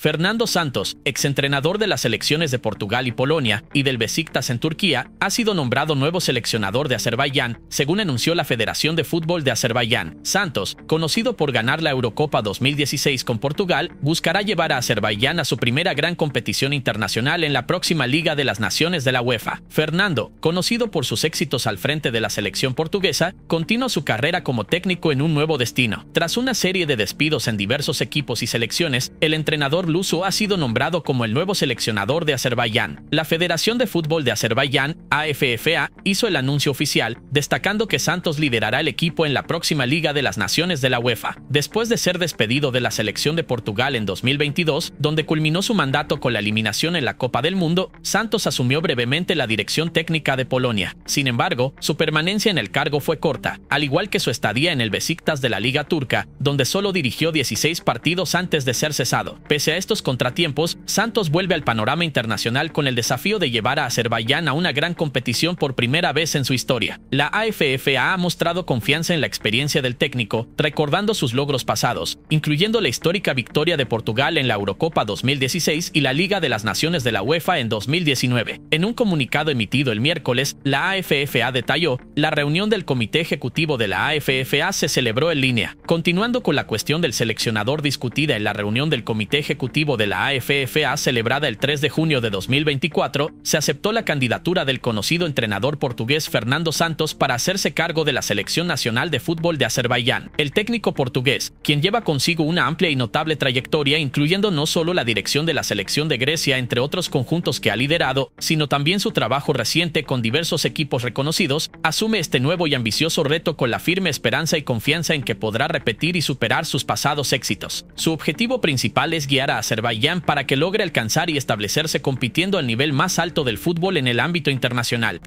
Fernando Santos, exentrenador de las selecciones de Portugal y Polonia y del Besiktas en Turquía, ha sido nombrado nuevo seleccionador de Azerbaiyán, según anunció la Federación de Fútbol de Azerbaiyán. Santos, conocido por ganar la Eurocopa 2016 con Portugal, buscará llevar a Azerbaiyán a su primera gran competición internacional en la próxima Liga de las Naciones de la UEFA. Fernando, conocido por sus éxitos al frente de la selección portuguesa, continúa su carrera como técnico en un nuevo destino. Tras una serie de despidos en diversos equipos y selecciones, el entrenador Luso ha sido nombrado como el nuevo seleccionador de Azerbaiyán. La Federación de Fútbol de Azerbaiyán, AFFA, hizo el anuncio oficial, destacando que Santos liderará el equipo en la próxima Liga de las Naciones de la UEFA, después de ser despedido de la selección de Portugal en 2022, donde culminó su mandato con la eliminación en la Copa del Mundo, Santos asumió brevemente la dirección técnica de Polonia. Sin embargo, su permanencia en el cargo fue corta, al igual que su estadía en el Besiktas de la Liga Turca, donde solo dirigió 16 partidos antes de ser cesado. Pese a estos contratiempos, Santos vuelve al panorama internacional con el desafío de llevar a Azerbaiyán a una gran competición por primera vez en su historia. La AFFA ha mostrado confianza en la experiencia del técnico, recordando sus logros pasados, incluyendo la histórica victoria de Portugal en la Eurocopa 2016 y la Liga de las Naciones de la UEFA en 2019. En un comunicado emitido el miércoles, la AFFA detalló, la reunión del Comité Ejecutivo de la AFFA se celebró en línea, continuando con la cuestión del seleccionador discutida en la reunión del Comité Ejecutivo de la AFFA celebrada el 3 de junio de 2024, se aceptó la candidatura del conocido entrenador portugués Fernando Santos para hacerse cargo de la Selección Nacional de Fútbol de Azerbaiyán. El técnico portugués, quien lleva consigo una amplia y notable trayectoria incluyendo no solo la dirección de la selección de Grecia entre otros conjuntos que ha liderado, sino también su trabajo reciente con diversos equipos reconocidos, asume este nuevo y ambicioso reto con la firme esperanza y confianza en que podrá repetir y superar sus pasados éxitos. Su objetivo principal es guiar a Azerbaiyán para que logre alcanzar y establecerse compitiendo al nivel más alto del fútbol en el ámbito internacional.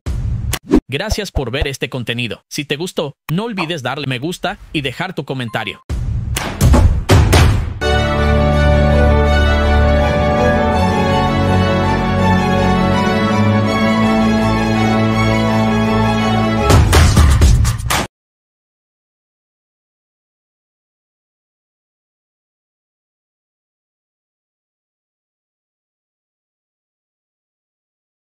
Gracias por ver este contenido. Si te gustó, no olvides darle me gusta y dejar tu comentario.